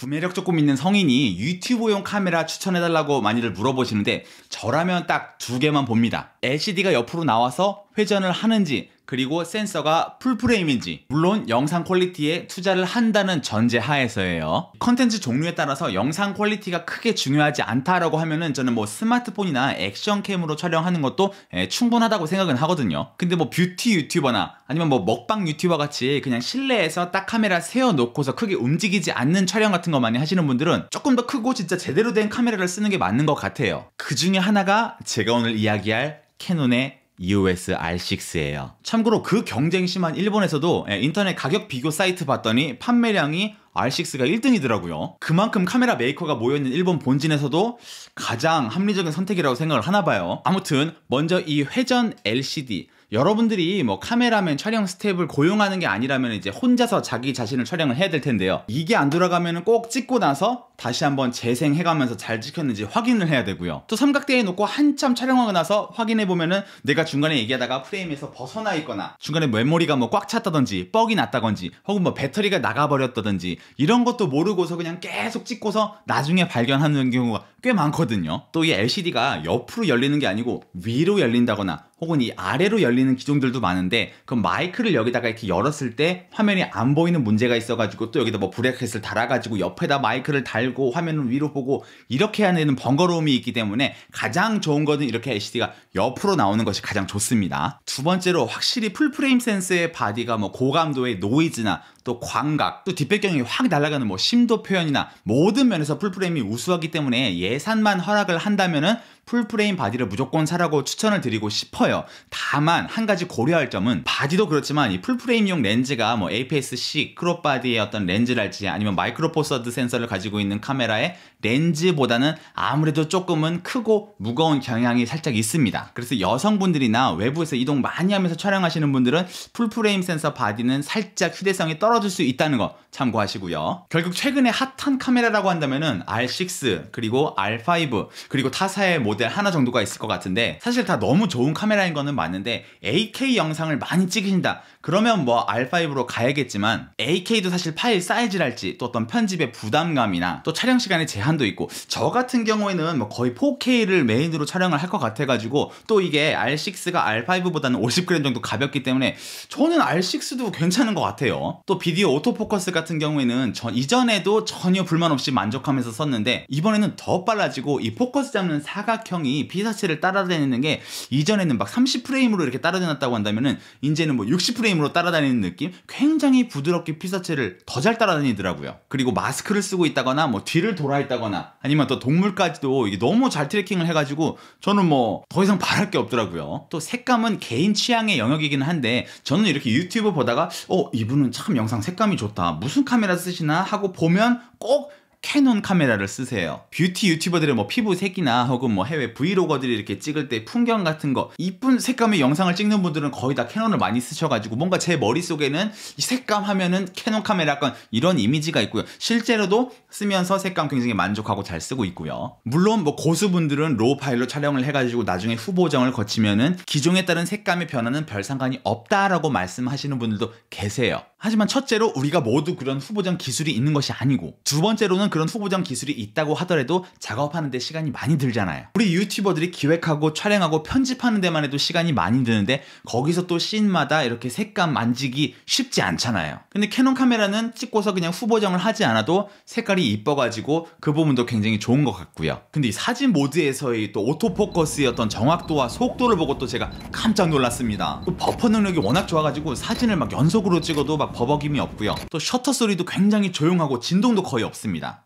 구매력 조금 있는 성인이 유튜브용 카메라 추천해달라고 많이들 물어보시는데 저라면 딱 두 개만 봅니다. LCD가 옆으로 나와서 회전을 하는지 그리고 센서가 풀프레임인지 물론 영상 퀄리티에 투자를 한다는 전제 하에서예요. 컨텐츠 종류에 따라서 영상 퀄리티가 크게 중요하지 않다라고 하면은 저는 뭐 스마트폰이나 액션캠으로 촬영하는 것도 예, 충분하다고 생각은 하거든요. 근데 뭐 뷰티 유튜버나 아니면 뭐 먹방 유튜버 같이 그냥 실내에서 딱 카메라 세워놓고서 크게 움직이지 않는 촬영 같은 거 많이 하시는 분들은 조금 더 크고 진짜 제대로 된 카메라를 쓰는 게 맞는 것 같아요. 그 중에 하나가 제가 오늘 이야기할 캐논의 EOS R6예요. 참고로 그 경쟁 심한 일본에서도 예, 인터넷 가격 비교 사이트 봤더니 판매량이 R6가 1등이더라고요. 그만큼 카메라 메이커가 모여있는 일본 본진에서도 가장 합리적인 선택이라고 생각을 하나봐요. 아무튼 먼저 이 회전 LCD 여러분들이 뭐 카메라맨 촬영 스텝을 고용하는 게 아니라면 이제 혼자서 자기 자신을 촬영을 해야 될 텐데요. 이게 안 돌아가면 꼭 찍고 나서 다시 한번 재생해가면서 잘 찍혔는지 확인을 해야 되고요. 또 삼각대에 놓고 한참 촬영하고 나서 확인해보면은 내가 중간에 얘기하다가 프레임에서 벗어나 있거나 중간에 메모리가 뭐 꽉 찼다든지 뻑이 났다든지 혹은 뭐 배터리가 나가버렸다든지 이런 것도 모르고서 그냥 계속 찍고서 나중에 발견하는 경우가 꽤 많거든요. 또 이 LCD가 옆으로 열리는 게 아니고 위로 열린다거나 혹은 이 아래로 열리는 기종들도 많은데 그럼 마이크를 여기다가 이렇게 열었을 때 화면이 안 보이는 문제가 있어가지고 또 여기다 뭐 브레켓을 달아가지고 옆에다 마이크를 달고 화면을 위로 보고 이렇게 하는 번거로움이 있기 때문에 가장 좋은 것은 이렇게 LCD가 옆으로 나오는 것이 가장 좋습니다. 두 번째로 확실히 풀프레임 센스의 바디가 뭐 고감도의 노이즈나 또 광각, 또 뒷배경이 확 날아가는 뭐 심도 표현이나 모든 면에서 풀프레임이 우수하기 때문에 예산만 허락을 한다면은 풀프레임 바디를 무조건 사라고 추천을 드리고 싶어요. 커요. 다만 한 가지 고려할 점은 바디도 그렇지만 이 풀프레임용 렌즈가 뭐 APS-C 크롭바디의 어떤 렌즈랄지 아니면 마이크로 포서드 센서를 가지고 있는 카메라의 렌즈보다는 아무래도 조금은 크고 무거운 경향이 살짝 있습니다. 그래서 여성분들이나 외부에서 이동 많이 하면서 촬영하시는 분들은 풀프레임 센서 바디는 살짝 휴대성이 떨어질 수 있다는 거 참고하시고요. 결국 최근에 핫한 카메라라고 한다면은 R6 그리고 R5 그리고 타사의 모델 하나 정도가 있을 것 같은데 사실 다 너무 좋은 카메라 카메라인 거는 맞는데 AK 영상을 많이 찍으신다 그러면 뭐 R5로 가야겠지만 AK도 사실 파일 사이즈랄지 또 어떤 편집의 부담감이나 또 촬영 시간의 제한도 있고 저 같은 경우에는 뭐 거의 4K를 메인으로 촬영을 할 것 같아가지고 또 이게 R6가 R5보다는 50g 정도 가볍기 때문에 저는 R6도 괜찮은 것 같아요 또 비디오 오토포커스 같은 경우에는 전 이전에도 전혀 불만 없이 만족하면서 썼는데 이번에는 더 빨라지고 이 포커스 잡는 사각형이 피사체를 따라다니는 게 이전에는 막 30프레임으로 이렇게 따라다녔다고 한다면은 이제는 뭐 60프레임으로 따라다니는 느낌? 굉장히 부드럽게 피사체를 더 잘 따라다니더라고요. 그리고 마스크를 쓰고 있다거나 뭐 뒤를 돌아 있다거나 아니면 또 동물까지도 이게 너무 잘 트래킹을 해가지고 저는 뭐 더 이상 바랄 게 없더라고요. 또 색감은 개인 취향의 영역이긴 한데 저는 이렇게 유튜브 보다가 어 이분은 참 영상 색감이 좋다 무슨 카메라 쓰시나 하고 보면 꼭 캐논 카메라를 쓰세요. 뷰티 유튜버들의 뭐 피부 색이나 혹은 뭐 해외 브이로거들이 이렇게 찍을 때 풍경 같은 거 이쁜 색감의 영상을 찍는 분들은 거의 다 캐논을 많이 쓰셔가지고 뭔가 제 머릿속에는 이 색감 하면은 캐논 카메라 건 이런 이미지가 있고요. 실제로도 쓰면서 색감 굉장히 만족하고 잘 쓰고 있고요. 물론 뭐 고수분들은 로우 파일로 촬영을 해가지고 나중에 후보정을 거치면은 기종에 따른 색감의 변화는 별 상관이 없다라고 말씀하시는 분들도 계세요. 하지만 첫째로 우리가 모두 그런 후보정 기술이 있는 것이 아니고 두 번째로는 물론 그런 후보장 기술이 있다고 하더라도 작업하는데 시간이 많이 들잖아요. 우리 유튜버들이 기획하고 촬영하고 편집하는 데만 해도 시간이 많이 드는데 거기서 또 씬마다 이렇게 색감 만지기 쉽지 않잖아요. 근데 캐논 카메라는 찍고서 그냥 후보정을 하지 않아도 색깔이 이뻐가지고 그 부분도 굉장히 좋은 것 같고요. 근데 이 사진 모드에서의 또 오토포커스의 어떤 정확도와 속도를 보고 또 제가 깜짝 놀랐습니다. 또 버퍼 능력이 워낙 좋아가지고 사진을 막 연속으로 찍어도 막 버벅임이 없고요. 또 셔터 소리도 굉장히 조용하고 진동도 거의 없습니다.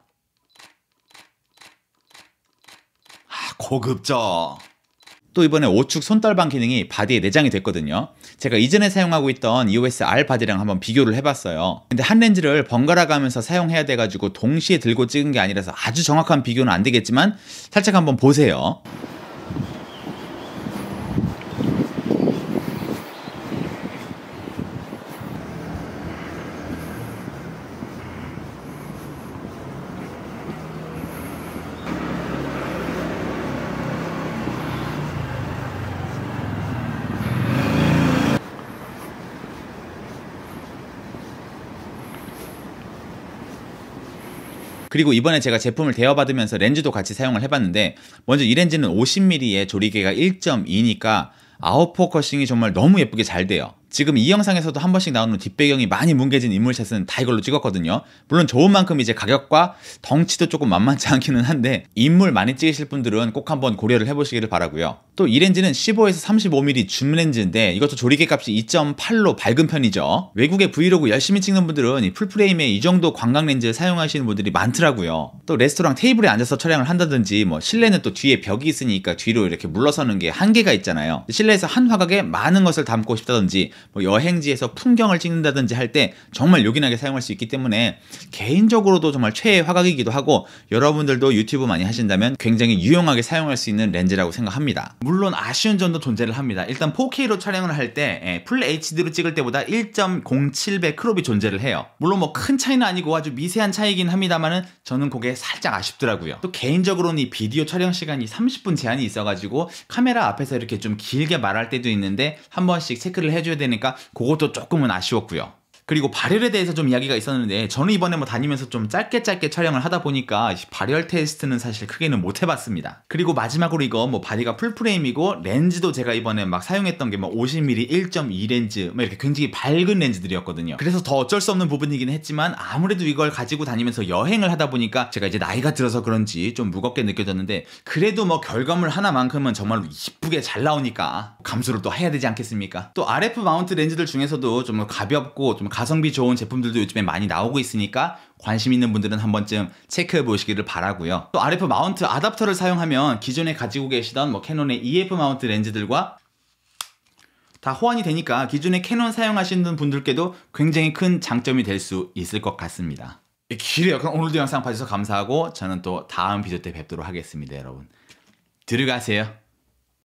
고급져. 또 이번에 오축 손떨방 기능이 바디에 내장이 됐거든요. 제가 이전에 사용하고 있던 EOS R 바디랑 한번 비교를 해봤어요. 근데 한 렌즈를 번갈아 가면서 사용해야 돼가지고 동시에 들고 찍은 게 아니라서 아주 정확한 비교는 안 되겠지만 살짝 한번 보세요. 그리고 이번에 제가 제품을 대여받으면서 렌즈도 같이 사용을 해봤는데 먼저 이 렌즈는 5 0 m m 의 조리개가 1.2니까 아웃포커싱이 정말 너무 예쁘게 잘 돼요. 지금 이 영상에서도 한 번씩 나오는 뒷배경이 많이 뭉개진 인물샷은 다 이걸로 찍었거든요. 물론 좋은 만큼 이제 가격과 덩치도 조금 만만치 않기는 한데 인물 많이 찍으실 분들은 꼭 한번 고려를 해보시기를 바라고요. 또이 렌즈는 15에서 35mm 줌 렌즈인데 이것도 조리개 값이 2.8로 밝은 편이죠. 외국에 브이로그 열심히 찍는 분들은 풀프레임에 이 정도 광각 렌즈 사용하시는 분들이 많더라고요. 또 레스토랑 테이블에 앉아서 촬영을 한다든지 뭐 실내는 또 뒤에 벽이 있으니까 뒤로 이렇게 물러서는 게 한계가 있잖아요. 실내에서 한 화각에 많은 것을 담고 싶다든지 뭐 여행지에서 풍경을 찍는다든지 할 때 정말 요긴하게 사용할 수 있기 때문에 개인적으로도 정말 최애 화각이기도 하고 여러분들도 유튜브 많이 하신다면 굉장히 유용하게 사용할 수 있는 렌즈라고 생각합니다. 물론 아쉬운 점도 존재를 합니다. 일단 4K로 촬영을 할때풀 예, HD로 찍을 때보다 1.07배 크롭이 존재를 해요. 물론 뭐 큰 차이는 아니고 아주 미세한 차이긴 합니다만은 저는 그게 살짝 아쉽더라고요. 또 개인적으로는 이 비디오 촬영 시간이 30분 제한이 있어가지고 카메라 앞에서 이렇게 좀 길게 말할 때도 있는데 한 번씩 체크를 해줘야 되니까 그것도 조금은 아쉬웠고요. 그리고 발열에 대해서 좀 이야기가 있었는데 저는 이번에 뭐 다니면서 좀 짧게 짧게 촬영을 하다 보니까 발열 테스트는 사실 크게는 못 해봤습니다. 그리고 마지막으로 이거 뭐 바디가 풀프레임이고 렌즈도 제가 이번에 막 사용했던 게 뭐 50mm 1.2 렌즈 막 뭐 이렇게 굉장히 밝은 렌즈들이었거든요. 그래서 더 어쩔 수 없는 부분이긴 했지만 아무래도 이걸 가지고 다니면서 여행을 하다 보니까 제가 이제 나이가 들어서 그런지 좀 무겁게 느껴졌는데 그래도 뭐 결과물 하나만큼은 정말로 이쁘게 잘 나오니까 감수를 또 해야 되지 않겠습니까? 또 RF 마운트 렌즈들 중에서도 좀 가볍고 좀 가성비 좋은 제품들도 요즘에 많이 나오고 있으니까 관심 있는 분들은 한 번쯤 체크해 보시기를 바라고요. 또 RF 마운트 아답터를 사용하면 기존에 가지고 계시던 뭐 캐논의 EF 마운트 렌즈들과 다 호환이 되니까 기존에 캐논 사용하시는 분들께도 굉장히 큰 장점이 될 수 있을 것 같습니다. 길어요. 그럼 오늘도 영상 봐주셔서 감사하고 저는 또 다음 비디오 때 뵙도록 하겠습니다, 여러분. 들어가세요.